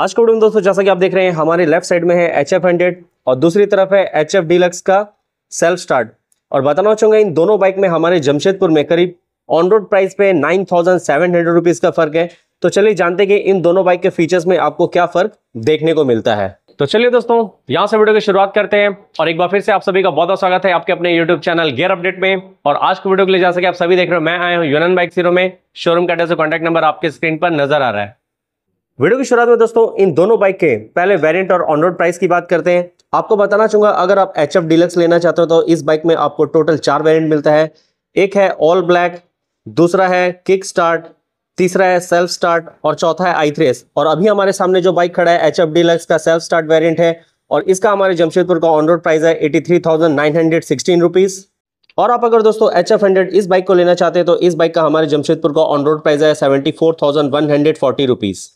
आज का वीडियो में दोस्तों जैसा कि आप देख रहे हैं हमारे लेफ्ट साइड में है एच एफ हंड्रेड और दूसरी तरफ है एच एफ डीलक्स का सेल्फ स्टार्ट और बताना चाहूंगा इन दोनों बाइक में हमारे जमशेदपुर में करीब ऑन रोड प्राइस पे nine thousand seven hundred rupees का फर्क है तो चलिए जानते हैं कि इन दोनों बाइक के फीचर्स में आपको क्या फर्क देखने को मिलता है तो चलिए दोस्तों यहाँ से वीडियो की शुरुआत करते हैं और एक बार फिर से आप सभी का बहुत बहुत स्वागत है आपके अपने यूट्यूब चैनल गेयर अपडेट में और आज के वीडियो के लिए जैसा कि आप सभी देख रहे हो मैं आया हूँ यूनियन बाइक सीरो में शोरूम का से कॉन्टैक्ट नंबर आपके स्क्रीन पर नजर आ रहा है वीडियो की शुरुआत में दोस्तों इन दोनों बाइक के पहले वेरिएंट और ऑन रोड प्राइस की बात करते हैं आपको बताना चाहूंगा अगर आप एच एफ डीलक्स लेना चाहते हो तो इस बाइक में आपको टोटल चार वेरिएंट मिलता है एक है ऑल ब्लैक दूसरा है किक स्टार्ट तीसरा है सेल्फ स्टार्ट और चौथा है आई थ्री और अभी हमारे सामने जो बाइक खड़ा है एच एफ डीलक्स का सेल्फ स्टार्ट वेरियंट है और इसका हमारे जमशेदपुर का ऑन रोड प्राइस है eighty three thousand nine hundred sixteen rupees और आप अगर दोस्तों एच एफ हंड्रेड इस बाइक को लेना चाहते हैं तो इस बाइक का हमारे जमशेदपुर का ऑन रोड प्राइस है seventy four thousand one hundred forty rupees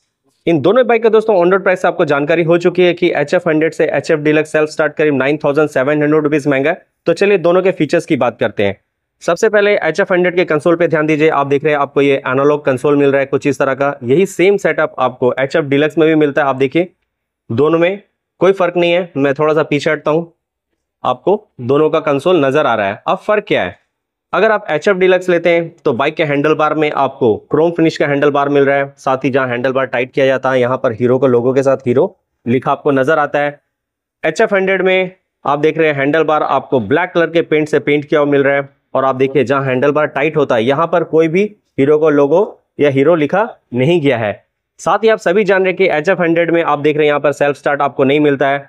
इन दोनों बाइक का दोस्तों ऑनरोड प्राइस आपको जानकारी हो चुकी है कि एच एफ हंड्रेड से H F Deluxe self start करीब nine thousand seven hundred rupees महंगा तो चलिए दोनों के फीचर्स की बात करते हैं सबसे पहले एच एफ हंड्रेड के कंसोल पे ध्यान दीजिए आप देख रहे हैं आपको ये एनालॉग कंसोल मिल रहा है कुछ इस तरह का यही सेम सेटअप आपको एच एफ डिलक्स में भी मिलता है आप देखिए दोनों में कोई फर्क नहीं है मैं थोड़ा सा पीछे हटता हूँ आपको दोनों का कंसोल नजर आ रहा है अब फर्क क्या है अगर आप एच एफ डिलक्स लेते हैं तो बाइक के हैंडल बार में आपको क्रोम फिनिश का हैंडल बार मिल रहा है साथ ही जहां हैंडल बार टाइट किया जाता है यहाँ पर हीरो को लोगों के साथ हीरो लिखा आपको नजर आता है एच एफ हंड्रेड में आप देख रहे हैं हैंडल बार आपको ब्लैक कलर के पेंट से पेंट किया हुआ मिल रहा है और आप देखिए जहां हैंडल बार टाइट होता है यहाँ पर कोई भी हीरो को लोगो या हीरो लिखा नहीं गया है साथ ही आप सभी जान रहे कि एच एफ हंड्रेड में आप देख रहे हैं यहाँ पर सेल्फ स्टार्ट आपको नहीं मिलता है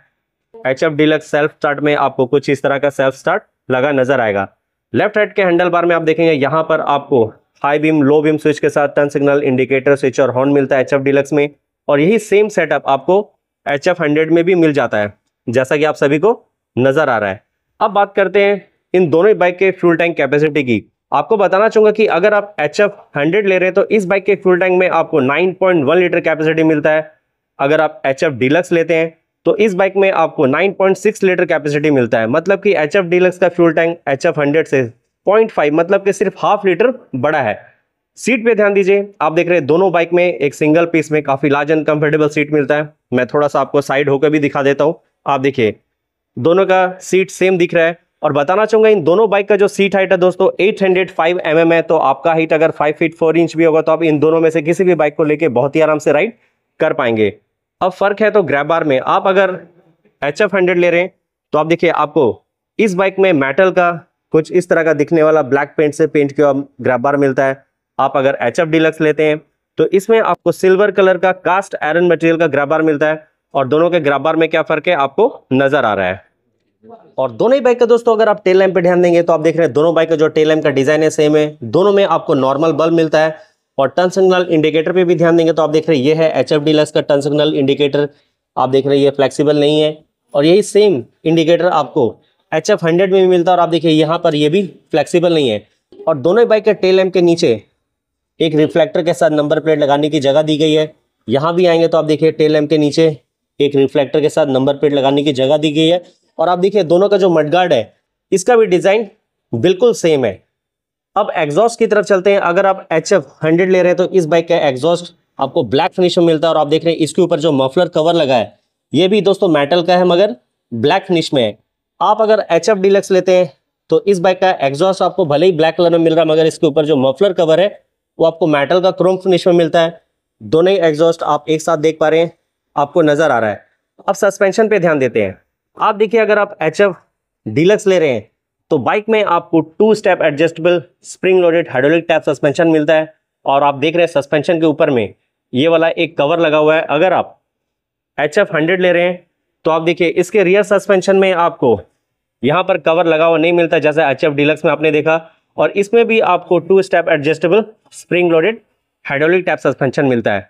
H F Deluxe self start में आपको कुछ इस तरह का सेल्फ स्टार्ट लगा नजर आएगा लेफ्ट हाइड के हैंडल बार में आप देखेंगे यहां पर आपको high beam low beam switch के साथ टर्न सिग्नल इंडिकेटर स्विच और हॉर्न मिलता है एच एफ डिलक्स में और यही सेम सेटअप आपको एच एफ हंड्रेड में भी मिल जाता है जैसा कि आप सभी को नजर आ रहा है अब बात करते हैं इन दोनों बाइक के फ्यूल टैंक कैपेसिटी की आपको बताना चाहूंगा कि अगर आप एच एफ हंड्रेड ले रहे हैं तो इस बाइक के फ्यूल टैंक में आपको nine point one litre capacity मिलता है अगर आप एच एफ डिलक्स लेते हैं तो इस बाइक में आपको 9.6 लीटर कैपेसिटी मिलता है मतलब कि एच एफ डीलक्स का fuel tank H F hundred से 0.5 मतलब कि सिर्फ हाफ लीटर बड़ा है सीट पे ध्यान दीजिए आप देख रहे हैं दोनों बाइक में एक सिंगल पीस में काफ़ी लार्ज एंड कंफर्टेबल सीट मिलता है मैं थोड़ा सा आपको साइड होकर भी दिखा देता हूँ आप देखिए दोनों का सीट सेम दिख रहा है और बताना चाहूंगा इन दोनों बाइक का जो सीट हाइट है दोस्तों 805 mm है तो आपका हाइट अगर 5 फीट 4 इंच भी होगा तो आप इन दोनों में से किसी भी बाइक को लेके बहुत ही आराम से राइड कर पाएंगे अब फर्क है तो ग्रैब बार में आप अगर एच एफ हंड्रेड ले रहे हैं तो आप देखिए आपको इस बाइक में मेटल का कुछ इस तरह का दिखने वाला ब्लैक पेंट से पेंट किया ग्रैब बार मिलता है आप अगर एच एफ डिलक्स लेते हैं तो इसमें आपको सिल्वर कलर का कास्ट आयरन मटेरियल का ग्रैब बार मिलता है और दोनों के ग्रैब बार में क्या फर्क है आपको नजर आ रहा है और दोनों ही बाइक का दोस्तों अगर आप टेल लैम्प पे ध्यान देंगे तो आप देख रहे हैं दोनों बाइक का जो टेल लैम्प का डिजाइन है सेम है दोनों में आपको नॉर्मल बल्ब मिलता है और टर्न सिग्नल इंडिकेटर पे भी ध्यान देंगे तो आप देख रहे हैं ये है एच एफ डी का टर्न सिग्नल इंडिकेटर आप देख रहे हैं ये फ्लेक्सिबल नहीं है और यही सेम इंडिकेटर आपको एच एफ हंड्रेड में भी मिलता है और आप देखिए यहाँ पर ये भी फ्लेक्सिबल नहीं है और दोनों बाइक के टेल एम्प के नीचे एक रिफ्लेक्टर के साथ नंबर प्लेट लगाने की जगह दी गई है यहाँ भी आएंगे तो आप देखिए टेल एम्प के नीचे एक रिफ्लेक्टर के साथ नंबर प्लेट लगाने की जगह दी गई है और आप देखिए दोनों का जो मडगार्ड है इसका भी डिज़ाइन बिल्कुल सेम है अब एग्जॉस्ट की तरफ चलते हैं अगर आप एच एफ हंड्रेड ले रहे हैं तो इस बाइक का एग्जॉस्ट आपको ब्लैक फिनिश में मिलता है और आप देख रहे हैं इसके ऊपर जो मफलर कवर लगा है ये भी दोस्तों मेटल का है मगर ब्लैक फिनिश में है आप अगर एच एफ डिलक्स लेते हैं तो इस बाइक का एग्जॉस्ट आपको भले ही ब्लैक कलर में मिल रहा है मगर इसके ऊपर जो मफलर कवर है वो आपको मेटल का क्रोम फिनिश में मिलता है दोनों ही एग्जॉस्ट आप एक साथ देख पा रहे हैं आपको नज़र आ रहा है अब सस्पेंशन पे ध्यान देते हैं आप देखिए अगर आप एच एफ डिलक्स ले रहे हैं तो बाइक में आपको two step adjustable spring loaded hydraulic type suspension मिलता है और आप देख रहे हैं सस्पेंशन के ऊपर में ये वाला एक कवर लगा हुआ है अगर आप एच एफ हंड्रेड ले रहे हैं तो आप देखिए इसके रियर सस्पेंशन में आपको यहाँ पर कवर लगा हुआ नहीं मिलता जैसे एच एफ डिलक्स में आपने देखा और इसमें भी आपको two step adjustable spring loaded hydraulic type suspension मिलता है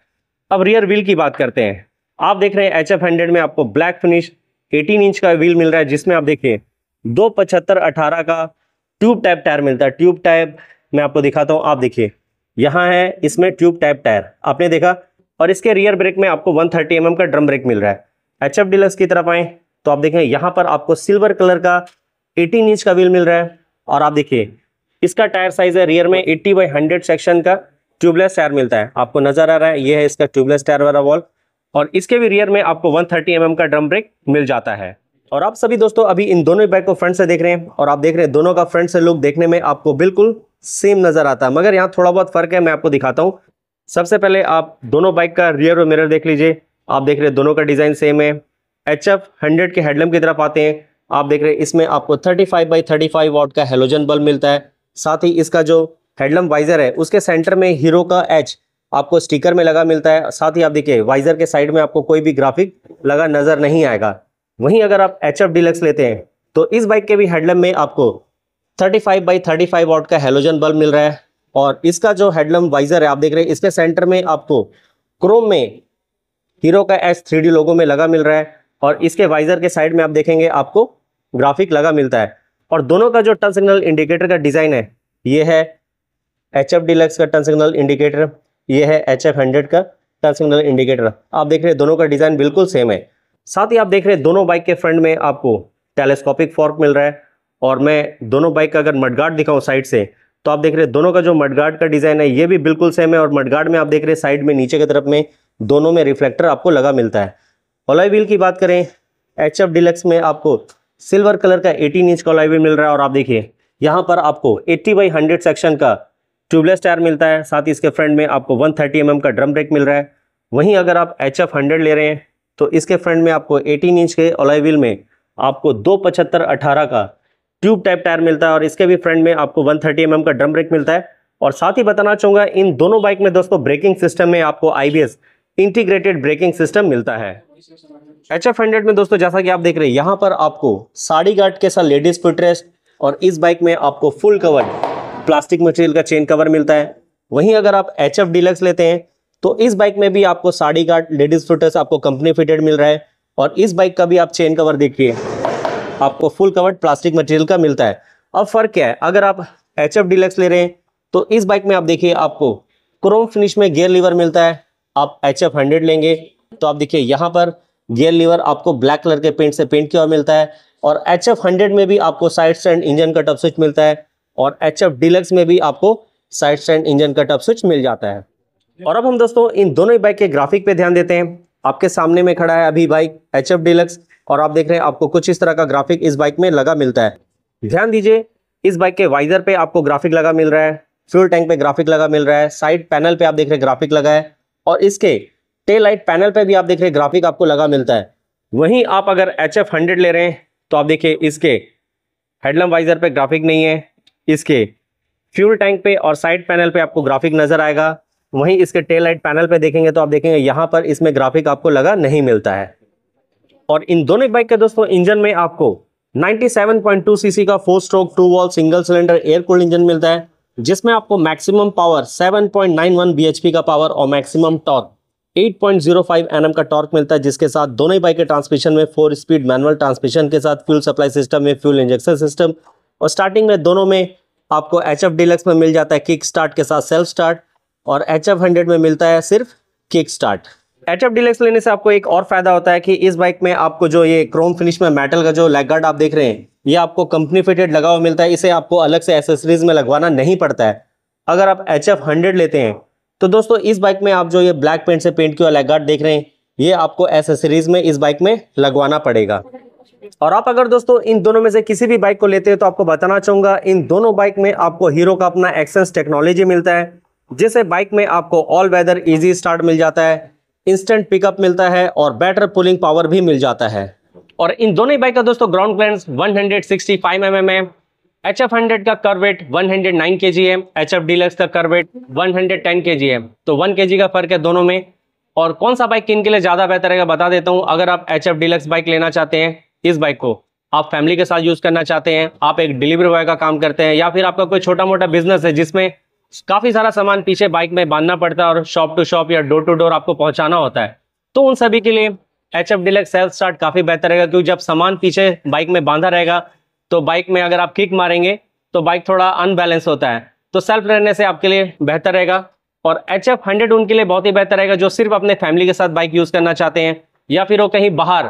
अब रियर व्हील की बात करते हैं आप देख रहे हैं एच एफ हंड्रेड में आपको ब्लैक फिनिश एटीन इंच का व्हील मिल रहा है जिसमें आप देखिए दो पचहत्तर अठारह का ट्यूब टाइप टायर मिलता है ट्यूब टाइप मैं आपको दिखाता हूं आप देखिए यहां है इसमें ट्यूब टाइप टायर आपने देखा और इसके रियर ब्रेक में आपको 130 थर्टी mm का ड्रम ब्रेक मिल रहा है एच एफ डिलक्स की तरफ आए तो आप देखें यहां पर आपको सिल्वर कलर का 18 इंच का व्हील मिल रहा है और आप देखिए इसका टायर साइज है रियर में एट्टी बाई हंड्रेड सेक्शन का ट्यूबलेस टायर मिलता है आपको नजर आ रहा है ये है इसका ट्यूबलेस टायर वाला वॉल और इसके भी रियर में आपको 130 थर्टी mm का ड्रम ब्रेक मिल जाता है और आप सभी दोस्तों अभी इन दोनों बाइक को फ्रंट से देख रहे हैं और आप देख रहे हैं दोनों का फ्रंट से लुक देखने में आपको बिल्कुल सेम नज़र आता है मगर यहाँ थोड़ा बहुत फर्क है मैं आपको दिखाता हूँ सबसे पहले आप दोनों बाइक का रियर और मिरर देख लीजिए आप देख रहे हैं दोनों का डिज़ाइन सेम है एच एफ हंड्रेड के हेडलम की तरफ आते हैं आप देख रहे हैं इसमें आपको 35 बाई फाइव वॉट का हेलोजन बल्ब मिलता है साथ ही इसका जो हेडलम वाइजर है उसके सेंटर में हीरो का एच आपको स्टिकर में लगा मिलता है साथ ही आप देखिए वाइजर के साइड में आपको कोई भी ग्राफिक लगा नज़र नहीं आएगा वहीं अगर आप एच एफ डिलक्स लेते हैं तो इस बाइक के भी हेडलम में आपको 35 फाइव बाई थर्टी वॉट का हेलोजन बल्ब मिल रहा है और इसका जो हेडलम वाइजर है आप देख रहे हैं इसके सेंटर में आपको क्रोम में हीरो का एस थ्री लोगों में लगा मिल रहा है और इसके वाइजर के साइड में आप देखेंगे आपको ग्राफिक लगा मिलता है और दोनों का जो टर्न सिग्नल इंडिकेटर का डिज़ाइन है ये है एच एफ डिलक्स का टर्न सिग्नल इंडिकेटर ये है एच एफ हंड्रेड का टर्न सिग्नल इंडिकेटर आप देख रहे हैं दोनों का डिज़ाइन बिल्कुल सेम है साथ ही आप देख रहे हैं दोनों बाइक के फ्रंट में आपको टेलीस्कोपिक फॉर्क मिल रहा है और मैं दोनों बाइक का अगर मडगार्ड दिखाऊं साइड से तो आप देख रहे हैं दोनों का जो मडगार्ड का डिज़ाइन है ये भी बिल्कुल सेम है और मडगार्ड में आप देख रहे हैं साइड में नीचे की तरफ में दोनों में रिफ्लेक्टर आपको लगा मिलता है ऑलॉय व्हील की बात करें एच एफ डिलेक्स में आपको सिल्वर कलर का एटीन इंच का ऑलॉय व्हील मिल रहा है और आप देखिए यहाँ पर आपको एट्टी बाई हंड्रेड सेक्शन का ट्यूबलेस टायर मिलता है साथ ही इसके फ्रंट में आपको वन थर्टी mm का ड्रम ब्रेक मिल रहा है वहीं अगर आप एच एफ ले रहे हैं तो इसके फ्रंट में आपको 18 इंच के अलॉय व्हील में आपको दो पचहत्तर अठारह का ट्यूब टाइप टायर मिलता है और इसके भी फ्रंट में आपको 130 थर्टी mm का ड्रम ब्रेक मिलता है और साथ ही बताना चाहूंगा इन दोनों बाइक में दोस्तों ब्रेकिंग सिस्टम में आपको आई इंटीग्रेटेड ब्रेकिंग सिस्टम मिलता है एच एफ हंड्रेड में दोस्तों जैसा कि आप देख रहे हैं यहाँ पर आपको साड़ी गार्ड के साथ लेडीज फुटरेस्ट और इस बाइक में आपको फुल कवर प्लास्टिक मटेरियल का चेन कवर मिलता है वहीं अगर आप एच एफ डिलक्स लेते हैं तो इस बाइक में भी आपको साड़ी गार्ड लेडीज फुटर्स आपको कंपनी फिटेड मिल रहा है और इस बाइक का भी आप चेन कवर देखिए आपको फुल कवर्ड प्लास्टिक मटेरियल का मिलता है अब फर्क क्या है अगर आप एच एफ डिलक्स ले रहे हैं तो इस बाइक में आप देखिए आपको क्रोम फिनिश में गियर लीवर मिलता है आप एच एफ हंड्रेड लेंगे तो आप देखिए यहाँ पर गियर लीवर आपको ब्लैक कलर के पेंट से पेंट किया हुआ मिलता है और एच एफ हंड्रेड में भी आपको साइड स्टैंड इंजन का टप स्विच मिलता है और एच एफ डिलक्स में भी आपको साइड स्टैंड इंजन का टप स्विच मिल जाता है और अब हम दोस्तों इन दोनों ही बाइक के ग्राफिक पे ध्यान देते हैं आपके सामने में खड़ा है अभी बाइक एच एफ डिलक्स और आप देख रहे हैं आपको कुछ इस तरह का ग्राफिक इस बाइक में लगा मिलता है ध्यान दीजिए इस बाइक के वाइजर पे आपको ग्राफिक लगा मिल रहा है फ्यूल टैंक पे ग्राफिक लगा मिल रहा है साइड पैनल पे आप देख रहे हैं ग्राफिक लगा है और इसके टेल लाइट पैनल पे भी आप देख रहे हैं ग्राफिक आपको लगा मिलता है वहीं आप अगर एच एफ हंड्रेड ले रहे हैं तो आप देखिए इसके हेडलम्प वाइजर पे ग्राफिक नहीं है इसके फ्यूल टैंक पे और साइड पैनल पे आपको ग्राफिक नजर आएगा वहीं इसके टेल लाइट पैनल पे देखेंगे तो आप देखेंगे यहाँ पर इसमें ग्राफिक आपको लगा नहीं मिलता है और इन दोनों बाइक के दोस्तों इंजन में आपको 97.2 सीसी का four stroke two valve single cylinder air cooled engine मिलता है जिसमें आपको मैक्सिमम पावर 7.91 बीएचपी का पावर और मैक्सिमम टॉर्क 8.05 एनएम का टॉर्क मिलता है जिसके साथ दोनों ही बाइक के ट्रांसमिशन में फोर स्पीड मैनुअल ट्रांसमिशन के साथ फ्यूल सप्लाई सिस्टम में फ्यूल इंजेक्शन सिस्टम और स्टार्टिंग में दोनों में आपको एच एफ में मिल जाता है किक स्टार्ट के साथ सेल्फ स्टार्ट और एच एफ हंड्रेड में मिलता है सिर्फ kick start H F deluxe लेने से आपको एक और फायदा होता है कि इस बाइक में आपको जो ये क्रोम फिनिश में मेटल का जो लेग गार्ड आप देख रहे हैं ये आपको कंपनी फिटेड लगा हुआ मिलता है इसे आपको अलग से एसेसरीज में लगवाना नहीं पड़ता है अगर आप एच एफ हंड्रेड लेते हैं तो दोस्तों इस बाइक में आप जो ये ब्लैक पेंट से पेंट किया लेग गार्ड देख रहे हैं ये आपको एसेसरीज में इस बाइक में लगवाना पड़ेगा और आप अगर दोस्तों इन दोनों में से किसी भी बाइक को लेते हैं तो आपको बताना चाहूंगा इन दोनों बाइक में आपको हीरो का अपना एक्सेंस टेक्नोलॉजी मिलता है जैसे बाइक में आपको ऑल वेदर इजी स्टार्ट मिल जाता है इंस्टेंट पिकअप मिलता है और बेटर पुलिंग पावर भी मिल जाता है और इन दोनों बाइक का दोस्तों ग्राउंड क्लेंस 165 mm है एच एफ हंड्रेड का करवेट 109 के जी है एच एफ डीलक्स का करवेट 110 के जी है तो 1 के जी का फर्क है दोनों में और कौन सा बाइक किन के लिए ज़्यादा बेहतर है बता देता हूँ अगर आप एच एफ डीलक्स बाइक लेना चाहते हैं इस बाइक को आप फैमिली के साथ यूज़ करना चाहते हैं आप एक डिलीवरी बॉय का काम करते हैं या फिर आपका कोई छोटा मोटा बिजनेस है जिसमें काफ़ी सारा सामान पीछे बाइक में बांधना पड़ता है और शॉप टू शॉप या डोर टू डोर आपको पहुंचाना होता है तो उन सभी के लिए H F deluxe self start काफ़ी बेहतर रहेगा क्योंकि जब सामान पीछे बाइक में बांधा रहेगा तो बाइक में अगर आप किक मारेंगे तो बाइक थोड़ा अनबैलेंस होता है तो सेल्फ रहने से आपके लिए बेहतर रहेगा और एच एफ हंड्रेड उनके लिए बहुत ही बेहतर रहेगा जो सिर्फ अपने फैमिली के साथ बाइक यूज़ करना चाहते हैं या फिर वो कहीं बाहर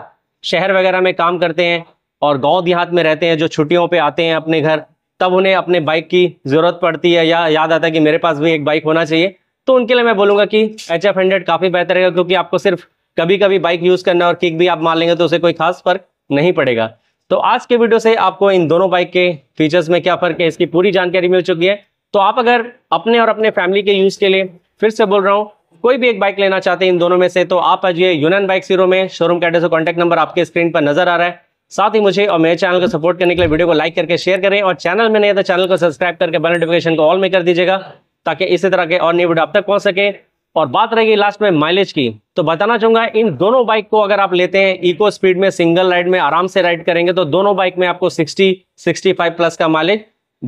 शहर वगैरह में काम करते हैं और गाँव देहात में रहते हैं जो छुट्टियों पे आते हैं अपने घर तब उन्हें अपने बाइक की ज़रूरत पड़ती है या याद आता है कि मेरे पास भी एक बाइक होना चाहिए तो उनके लिए मैं बोलूंगा कि एच एफ हंड्रेड काफ़ी बेहतर है क्योंकि आपको सिर्फ कभी कभी बाइक यूज़ करना और किक भी आप मान लेंगे तो उसे कोई खास फर्क नहीं पड़ेगा तो आज के वीडियो से आपको इन दोनों बाइक के फीचर्स में क्या फ़र्क है इसकी पूरी जानकारी मिल चुकी है तो आप अगर अपने और अपने फैमिली के यूज़ के लिए फिर से बोल रहा हूँ कोई भी एक बाइक लेना चाहते हैं इन दोनों में से तो आप आज ये यूनियन बाइक सीरो में शोरूम कैडे से कॉन्टैक्ट नंबर आपके स्क्रीन पर नजर आ रहा है साथ ही मुझे और मेरे चैनल को सपोर्ट करने के लिए वीडियो को लाइक करके शेयर करें और चैनल में नहीं तो चैनल को सब्सक्राइब करके बेल नोटिफिकेशन को ऑल में कर दीजिएगा ताकि इसी तरह के और नई वीडियो आप तक पहुंच सके और बात रहेगी लास्ट में माइलेज की तो बताना चाहूंगा इन दोनों बाइक को अगर आप लेते हैं इको स्पीड में सिंगल राइड में आराम से राइड करेंगे तो दोनों बाइक में आपको 60 65 प्लस का माइलेज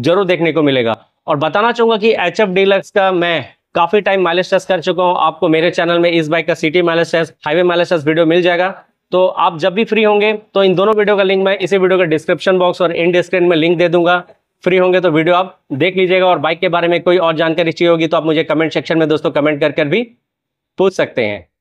जरूर देखने को मिलेगा और बताना चाहूंगा कि एच एफ डीलक्स का मैं काफी टाइम माइलेज टेस्ट कर चुका हूँ आपको मेरे चैनल में इस बाइक का city mileage test highway mileage test video मिल जाएगा तो आप जब भी फ्री होंगे तो इन दोनों वीडियो का लिंक मैं इसी वीडियो के डिस्क्रिप्शन बॉक्स और इन डिस्क्रिप्शन में लिंक दे दूंगा फ्री होंगे तो वीडियो आप देख लीजिएगा और बाइक के बारे में कोई और जानकारी चाहिए होगी तो आप मुझे कमेंट सेक्शन में दोस्तों कमेंट कर कर भी पूछ सकते हैं